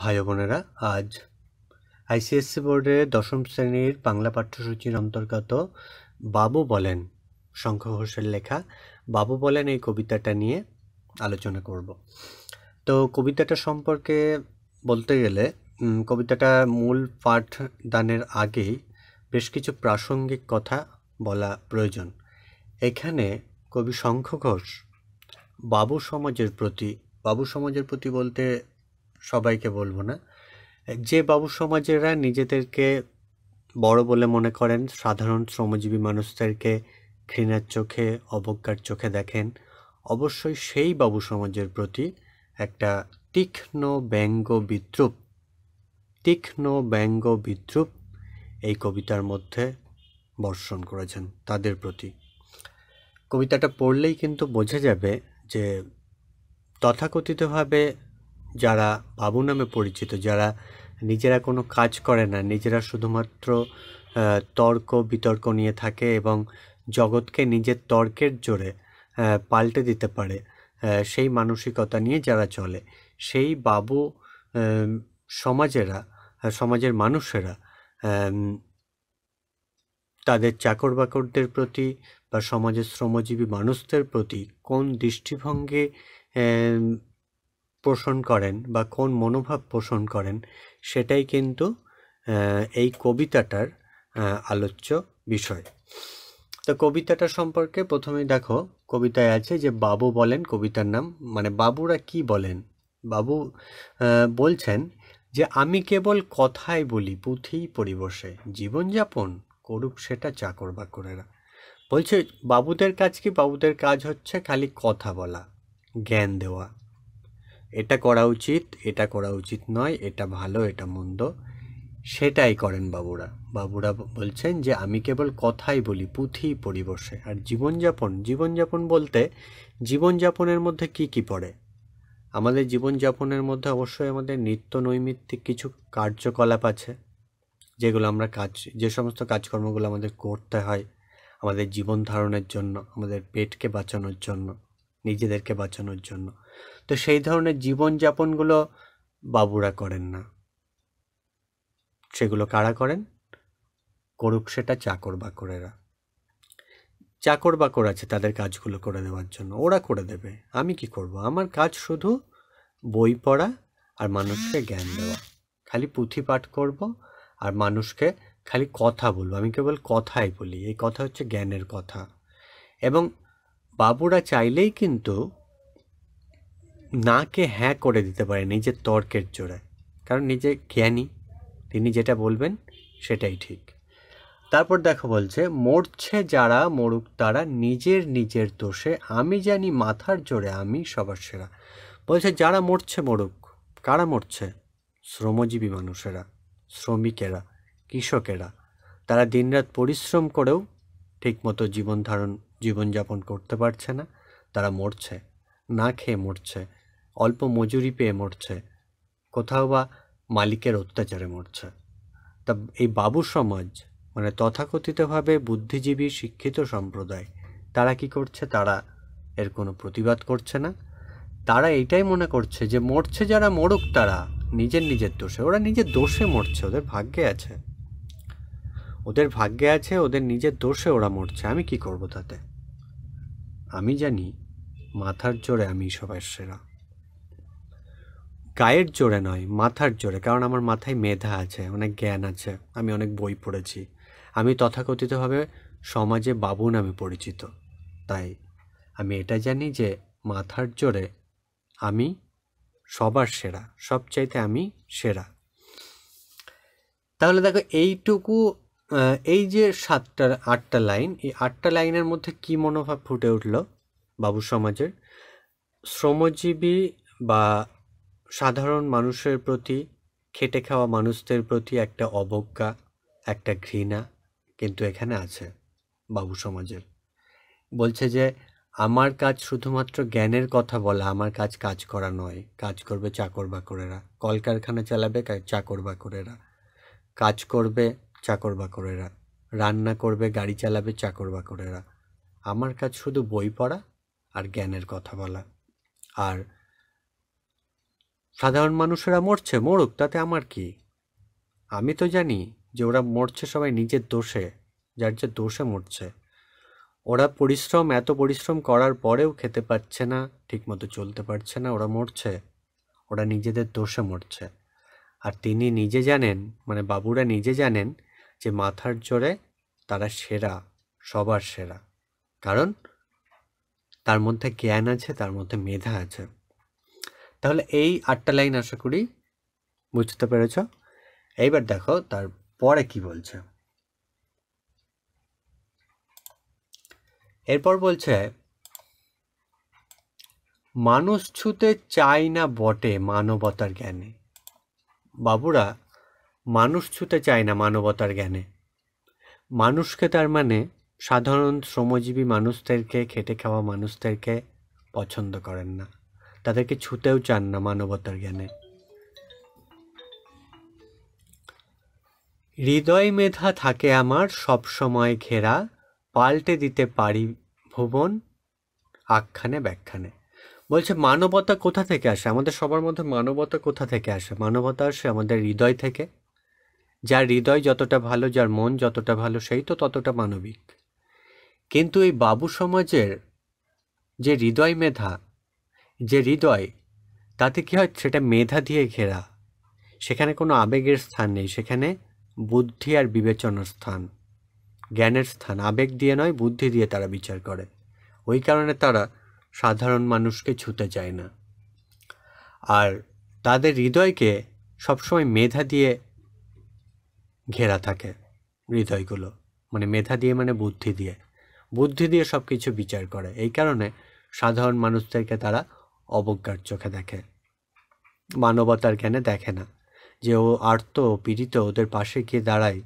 ভাই বোনেরা আজ আইসিএসসি বোর্ডের দশম শ্রেণীর বাংলা পাঠ্যসূচির অন্তর্গত বাবু বলেন শঙ্খ ঘোষের লেখা বাবু বলেন এই কবিতাটা নিয়ে আলোচনা করব তো কবিতাটা সম্পর্কে বলতে গেলে কবিতাটা মূল পাঠ দানের আগেই বেশ কিছু প্রাসঙ্গিক কথা বলা প্রয়োজন এখানে কবি শঙ্খ ঘোষ বাবু সমাজের প্রতি বাবু সমাজের প্রতি বলতে সবাইকে বলবো না যে বাবু সমাজেরা নিজেদেরকে বড় বলে মনে করেন সাধারণ শ্রমজীবী মানুষদেরকে ঘৃণার চোখে অবজ্ঞার চোখে দেখেন অবশ্যই সেই বাবু সমাজের প্রতি একটা তীক্ষ্ণ ব্যঙ্গ বিদ্রুপ তীক্ষ্ণ ব্যঙ্গ বিদ্রুপ এই কবিতার মধ্যে বর্ষণ করেছেন তাদের প্রতি কবিতাটা পড়লেই কিন্তু বোঝা যাবে যে তথাকথিতভাবে যারা বাবু নামে পরিচিত যারা নিজেরা কোনো কাজ করে না নিজেরা শুধুমাত্র তর্ক বিতর্ক নিয়ে থাকে এবং জগৎকে নিজের তর্কের জোরে পাল্টে দিতে পারে সেই মানসিকতা নিয়ে যারা চলে সেই বাবু সমাজেরা সমাজের মানুষেরা তাদের চাকর বাকরদের প্রতি বা সমাজের শ্রমজীবী মানুষদের প্রতি কোন দৃষ্টিভঙ্গি পোষণ করেন বা কোন মনোভাব পোষণ করেন সেটাই কিন্তু এই কবিতাটার আলোচ্য বিষয় তো কবিতাটা সম্পর্কে প্রথমে দেখো কবিতায় আছে যে বাবু বলেন কবিতার নাম মানে বাবুরা কি বলেন বাবু বলছেন যে আমি কেবল কথাই বলি পুঁথি পরিবশে জীবনযাপন করুক সেটা চাকর বাকরেরা বলছে বাবুদের কাজ কি বাবুদের কাজ হচ্ছে খালি কথা বলা জ্ঞান দেওয়া এটা করা উচিত এটা করা উচিত নয় এটা ভালো এটা মন্দ সেটাই করেন বাবুরা বাবুরা বলছেন যে আমি কেবল কথাই বলি পুঁথি পরিবর্ষে আর জীবনযাপন জীবনযাপন বলতে জীবনযাপনের মধ্যে কি কি পড়ে আমাদের জীবনযাপনের মধ্যে অবশ্যই আমাদের নিত্য নৈমিত্তিক কিছু কার্যকলাপ আছে যেগুলো আমরা কাজ যে সমস্ত কাজকর্মগুলো আমাদের করতে হয় আমাদের জীবন ধারণের জন্য আমাদের পেটকে বাঁচানোর জন্য নিজেদেরকে বাঁচানোর জন্য তো সেই ধরনের জীবনযাপনগুলো বাবুরা করেন না সেগুলো কারা করেন করুক সেটা চাকর বাকরেরা চাকর বাকর আছে তাদের কাজগুলো করে দেওয়ার জন্য ওরা করে দেবে আমি কি করব আমার কাজ শুধু বই পড়া আর মানুষকে জ্ঞান দেওয়া খালি পুঁথি পাঠ করব আর মানুষকে খালি কথা বলবো আমি কেবল কথাই বলি এই কথা হচ্ছে জ্ঞানের কথা এবং বাবুরা চাইলেই কিন্তু নাকে হ্যাঁ করে দিতে পারে নিজের তর্কের জোড়ায় কারণ নিজে জ্ঞানী তিনি যেটা বলবেন সেটাই ঠিক তারপর দেখো বলছে মরছে যারা মরুক তারা নিজের নিজের দোষে আমি জানি মাথার জোরে আমি সবার সেরা বলছে যারা মরছে মরুক কারা মরছে শ্রমজীবী মানুষেরা শ্রমিকেরা কৃষকেরা তারা দিনরাত পরিশ্রম করেও ঠিকমতো জীবন ধারণ জীবনযাপন করতে পারছে না তারা মরছে না খেয়ে মরছে অল্প মজুরি পেয়ে মরছে কোথাও বা মালিকের অত্যাচারে মরছে তা এই বাবু সমাজ মানে তথাকথিতভাবে বুদ্ধিজীবী শিক্ষিত সম্প্রদায় তারা কি করছে তারা এর কোনো প্রতিবাদ করছে না তারা এটাই মনে করছে যে মরছে যারা মরুক তারা নিজের নিজের দোষে ওরা নিজের দোষে মরছে ওদের ভাগ্যে আছে ওদের ভাগ্যে আছে ওদের নিজের দোষে ওরা মরছে আমি কি করব তাতে আমি জানি মাথার জোরে আমি সবার সেরা গায়ের জোরে নয় মাথার জোরে কারণ আমার মাথায় মেধা আছে অনেক জ্ঞান আছে আমি অনেক বই পড়েছি আমি তথাকথিতভাবে সমাজে বাবু নামে পরিচিত তাই আমি এটা জানি যে মাথার জোরে আমি সবার সেরা সব চাইতে আমি সেরা তাহলে দেখো এইটুকু এই যে সাতটা আটটা লাইন এই আটটা লাইনের মধ্যে কি মনোভাব ফুটে উঠল বাবু সমাজের শ্রমজীবী বা সাধারণ মানুষের প্রতি খেটে খাওয়া মানুষদের প্রতি একটা অবজ্ঞা একটা ঘৃণা কিন্তু এখানে আছে বাবু সমাজের বলছে যে আমার কাজ শুধুমাত্র জ্ঞানের কথা বলা আমার কাজ কাজ করা নয় কাজ করবে চাকর বাকরেরা কলকারখানা চালাবে চাকর বাকরেরা কাজ করবে চাকর বাকরেরা রান্না করবে গাড়ি চালাবে চাকর বাকরেরা আমার কাজ শুধু বই পড়া আর জ্ঞানের কথা বলা আর সাধারণ মানুষেরা মরছে মরুক তাতে আমার কি আমি তো জানি যে ওরা মরছে সবাই নিজের দোষে যার যে দোষে মরছে ওরা পরিশ্রম এত পরিশ্রম করার পরেও খেতে পারছে না ঠিকমতো চলতে পারছে না ওরা মরছে ওরা নিজেদের দোষে মরছে আর তিনি নিজে জানেন মানে বাবুরা নিজে জানেন যে মাথার জোরে তারা সেরা সবার সেরা কারণ তার মধ্যে জ্ঞান আছে তার মধ্যে মেধা আছে তাহলে এই আটটা লাইন আশা করি বুঝতে পেরেছ এইবার দেখো তারপরে কি বলছে এরপর বলছে মানুষ ছুতে চাই না বটে মানবতার জ্ঞানে বাবুরা মানুষ ছুতে চায় না মানবতার জ্ঞানে মানুষকে তার মানে সাধারণ শ্রমজীবী মানুষদেরকে খেটে খাওয়া মানুষদেরকে পছন্দ করেন না তাদেরকে ছুতেও চান না মানবতার জ্ঞানে হৃদয় মেধা থাকে আমার সব সময় ঘেরা পাল্টে দিতে পারি ভুবন আখ্যানে ব্যাখ্যানে বলছে মানবতা কোথা থেকে আসে আমাদের সবার মধ্যে মানবতা কোথা থেকে আসে মানবতা আসে আমাদের হৃদয় থেকে যার হৃদয় যতটা ভালো যার মন যতটা ভালো সেই তো ততটা মানবিক কিন্তু এই বাবু সমাজের যে হৃদয় মেধা যে হৃদয় তাতে কী হয় সেটা মেধা দিয়ে ঘেরা সেখানে কোনো আবেগের স্থান নেই সেখানে বুদ্ধি আর বিবেচনার স্থান জ্ঞানের স্থান আবেগ দিয়ে নয় বুদ্ধি দিয়ে তারা বিচার করে ওই কারণে তারা সাধারণ মানুষকে ছুতে চায় না আর তাদের হৃদয়কে সবসময় মেধা দিয়ে ঘেরা থাকে হৃদয়গুলো মানে মেধা দিয়ে মানে বুদ্ধি দিয়ে বুদ্ধি দিয়ে সব কিছু বিচার করে এই কারণে সাধারণ মানুষদেরকে তারা অবজ্ঞার চোখে দেখে মানবতার জ্ঞানে দেখে না যে ও আর্ত পীড়িত ওদের পাশে গিয়ে দাঁড়াই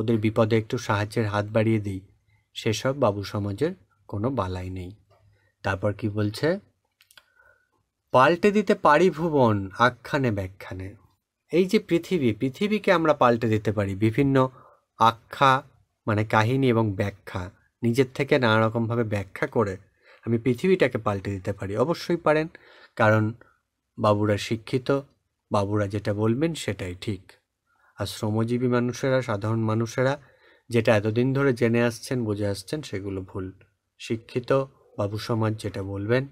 ওদের বিপদে একটু সাহায্যের হাত বাড়িয়ে দিই সেসব বাবু সমাজের কোনো বালাই নেই তারপর কি বলছে পাল্টে দিতে পারি ভুবন আখ্যানে ব্যাখ্যানে এই যে পৃথিবী পৃথিবীকে আমরা পাল্টে দিতে পারি বিভিন্ন আখ্যা মানে কাহিনী এবং ব্যাখ্যা নিজের থেকে নানা রকমভাবে ব্যাখ্যা করে আমি পৃথিবীটাকে পাল্টে দিতে পারি অবশ্যই পারেন কারণ বাবুরা শিক্ষিত বাবুরা যেটা বলবেন সেটাই ঠিক আর শ্রমজীবী মানুষেরা সাধারণ মানুষেরা যেটা এতদিন ধরে জেনে আসছেন বুঝে আসছেন সেগুলো ভুল শিক্ষিত বাবু সমাজ যেটা বলবেন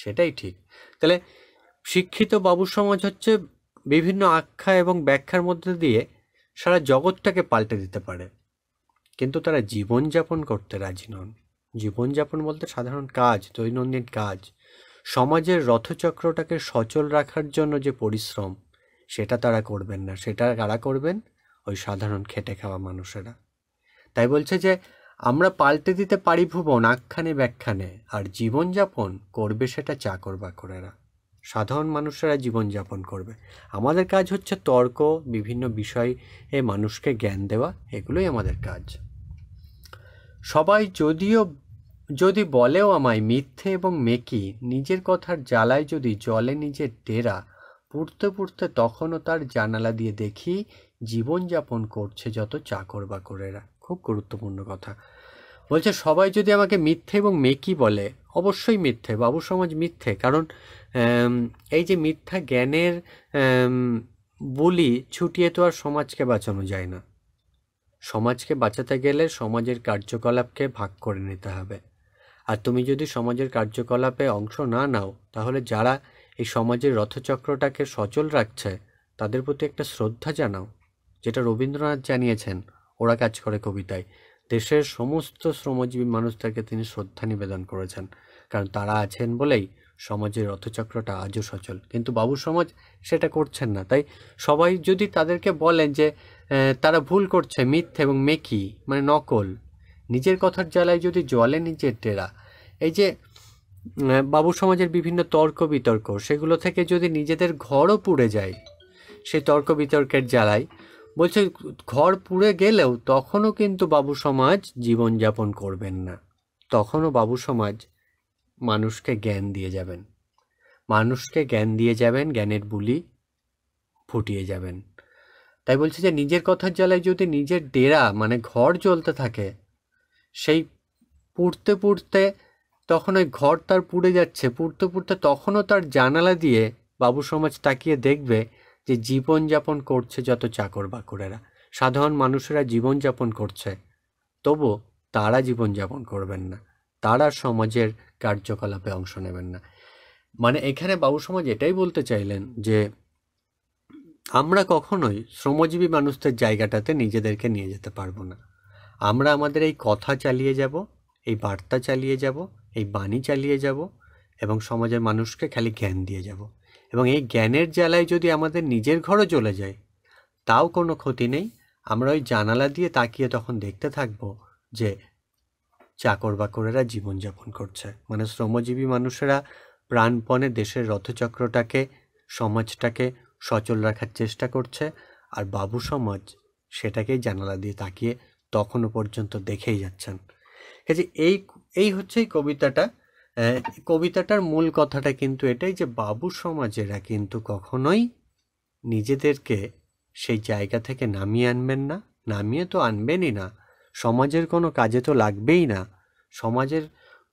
সেটাই ঠিক তাহলে শিক্ষিত বাবু সমাজ হচ্ছে বিভিন্ন আখ্যা এবং ব্যাখ্যার মধ্যে দিয়ে সারা জগৎটাকে পাল্টে দিতে পারে কিন্তু তারা জীবনযাপন করতে রাজি নন জীবনযাপন বলতে সাধারণ কাজ দৈনন্দিন কাজ সমাজের রথচক্রটাকে সচল রাখার জন্য যে পরিশ্রম সেটা তারা করবেন না সেটা কারা করবেন ওই সাধারণ খেটে খাওয়া মানুষেরা তাই বলছে যে আমরা পাল্টে দিতে পারি ভুবন আখ্যানে ব্যাখ্যানে আর জীবনযাপন করবে সেটা চাকর বাকরেরা সাধারণ মানুষেরা জীবনযাপন করবে আমাদের কাজ হচ্ছে তর্ক বিভিন্ন বিষয়ে মানুষকে জ্ঞান দেওয়া এগুলোই আমাদের কাজ সবাই যদিও যদি বলেও আমায় মিথ্যে এবং মেকি নিজের কথার জ্বালায় যদি জলে নিজের ডেরা পুড়তে পুড়তে তখনও তার জানালা দিয়ে দেখি জীবনযাপন করছে যত চাকর বাকরেরা খুব গুরুত্বপূর্ণ কথা বলছে সবাই যদি আমাকে মিথ্যে এবং মেকি বলে অবশ্যই মিথ্যে বাবু সমাজ মিথ্যে কারণ এই যে মিথ্যা জ্ঞানের বলি ছুটিয়ে তো আর সমাজকে বাঁচানো যায় না সমাজকে বাঁচাতে গেলে সমাজের কার্যকলাপকে ভাগ করে নিতে হবে আর তুমি যদি সমাজের কার্যকলাপে অংশ না নাও তাহলে যারা এই সমাজের রথচক্রটাকে সচল রাখছে তাদের প্রতি একটা শ্রদ্ধা জানাও যেটা রবীন্দ্রনাথ জানিয়েছেন ওরা কাজ করে কবিতায় দেশের সমস্ত শ্রমজীবী মানুষদেরকে তিনি শ্রদ্ধা নিবেদন করেছেন কারণ তারা আছেন বলেই সমাজের রথচক্রটা আজও সচল কিন্তু বাবু সমাজ সেটা করছেন না তাই সবাই যদি তাদেরকে বলেন যে তারা ভুল করছে মিথ্যে এবং মেকি মানে নকল নিজের কথার জ্বালায় যদি জলে নিজের ডেরা এই যে বাবু সমাজের বিভিন্ন তর্ক বিতর্ক সেগুলো থেকে যদি নিজেদের ঘরও পুড়ে যায় সেই তর্ক বিতর্কের জ্বালায় বলছে ঘর পুড়ে গেলেও তখনও কিন্তু বাবু সমাজ জীবনযাপন করবেন না তখনও বাবু সমাজ মানুষকে জ্ঞান দিয়ে যাবেন মানুষকে জ্ঞান দিয়ে যাবেন জ্ঞানের বুলি ফুটিয়ে যাবেন তাই বলছে যে নিজের কথার জ্বালায় যদি নিজের ডেরা মানে ঘর জ্বলতে থাকে সেই পুড়তে পুড়তে তখন ওই ঘর তার পুড়ে যাচ্ছে পুড়তে পুড়তে তখনও তার জানালা দিয়ে বাবু সমাজ তাকিয়ে দেখবে যে জীবনযাপন করছে যত চাকর বাকরেরা সাধারণ মানুষেরা জীবনযাপন করছে তবু তারা জীবনযাপন করবেন না তারা সমাজের কার্যকলাপে অংশ নেবেন না মানে এখানে বাবু সমাজ এটাই বলতে চাইলেন যে আমরা কখনোই শ্রমজীবী মানুষদের জায়গাটাতে নিজেদেরকে নিয়ে যেতে পারবো না আমরা আমাদের এই কথা চালিয়ে যাব এই বার্তা চালিয়ে যাব এই বাণী চালিয়ে যাব এবং সমাজের মানুষকে খালি জ্ঞান দিয়ে যাব এবং এই জ্ঞানের জ্বালায় যদি আমাদের নিজের ঘরও চলে যায় তাও কোনো ক্ষতি নেই আমরা ওই জানালা দিয়ে তাকিয়ে তখন দেখতে থাকব যে চাকর বাকরেরা জীবনযাপন করছে মানে শ্রমজীবী মানুষেরা প্রাণপণে দেশের রথচক্রটাকে সমাজটাকে সচল রাখার চেষ্টা করছে আর বাবু সমাজ সেটাকেই জানালা দিয়ে তাকিয়ে তখনও পর্যন্ত দেখেই যাচ্ছেন কাজে এই এই হচ্ছে এই কবিতাটা কবিতাটার মূল কথাটা কিন্তু এটাই যে বাবু সমাজেরা কিন্তু কখনোই নিজেদেরকে সেই জায়গা থেকে নামিয়ে আনবেন না নামিয়ে তো আনবেনই না সমাজের কোনো কাজে তো লাগবেই না সমাজের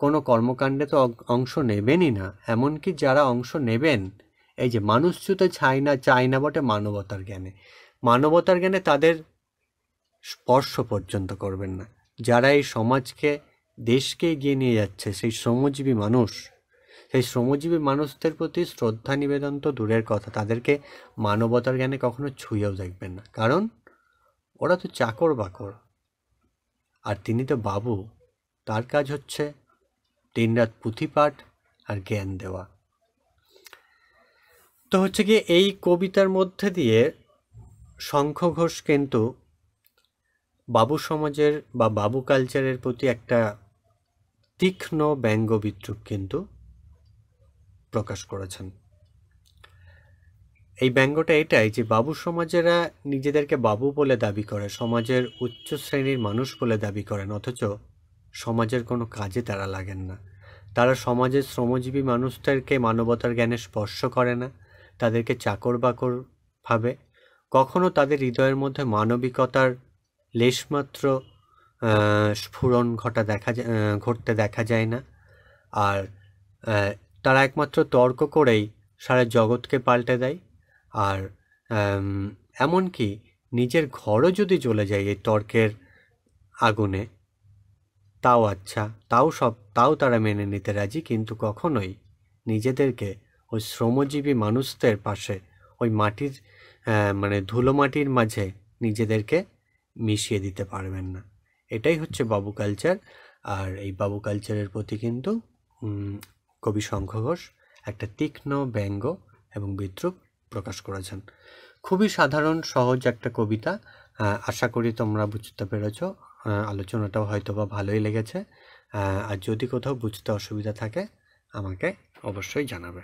কোনো কর্মকাণ্ডে তো অংশ নেবেনই না এমনকি যারা অংশ নেবেন এই যে মানুষ ছুতে চায় না চায় না বটে মানবতার জ্ঞানে মানবতার জ্ঞানে তাদের স্পর্শ পর্যন্ত করবেন না যারা এই সমাজকে দেশকে এগিয়ে নিয়ে যাচ্ছে সেই শ্রমজীবী মানুষ সেই শ্রমজীবী মানুষদের প্রতি শ্রদ্ধা নিবেদন তো দূরের কথা তাদেরকে মানবতার জ্ঞানে কখনো ছুঁয়েও দেখবেন না কারণ ওরা তো চাকর বাকর আর তিনি তো বাবু তার কাজ হচ্ছে দিনরাত পুঁথিপাঠ আর জ্ঞান দেওয়া তো হচ্ছে কি এই কবিতার মধ্যে দিয়ে শঙ্খ ঘোষ কিন্তু বাবু সমাজের বা বাবু কালচারের প্রতি একটা তীক্ষ্ণ ব্যঙ্গ বিদ্রুপ কিন্তু প্রকাশ করেছেন এই ব্যঙ্গটা এটাই যে বাবু সমাজেরা নিজেদেরকে বাবু বলে দাবি করে সমাজের উচ্চ শ্রেণীর মানুষ বলে দাবি করেন অথচ সমাজের কোনো কাজে তারা লাগেন না তারা সমাজের শ্রমজীবী মানুষদেরকে মানবতার জ্ঞানে স্পর্শ করে না তাদেরকে চাকর বাকর ভাবে কখনো তাদের হৃদয়ের মধ্যে মানবিকতার লেশমাত্র স্ফুরণ ঘটা দেখা ঘটতে দেখা যায় না আর তারা একমাত্র তর্ক করেই সারা জগৎকে পাল্টে দেয় আর এমনকি নিজের ঘরও যদি চলে যায় এই তর্কের আগুনে তাও আচ্ছা তাও সব তাও তারা মেনে নিতে রাজি কিন্তু কখনোই নিজেদেরকে ওই শ্রমজীবী মানুষদের পাশে ওই মাটির মানে ধুলো মাটির মাঝে নিজেদেরকে মিশিয়ে দিতে পারবেন না এটাই হচ্ছে বাবু কালচার আর এই বাবু কালচারের প্রতি কিন্তু কবি শঙ্খ ঘোষ একটা তীক্ষ্ণ ব্যঙ্গ এবং বিদ্রুপ প্রকাশ করেছেন খুবই সাধারণ সহজ একটা কবিতা আশা করি তোমরা বুঝতে পেরেছ আলোচনাটাও হয়তো বা ভালোই লেগেছে আর যদি কোথাও বুঝতে অসুবিধা থাকে আমাকে অবশ্যই জানাবে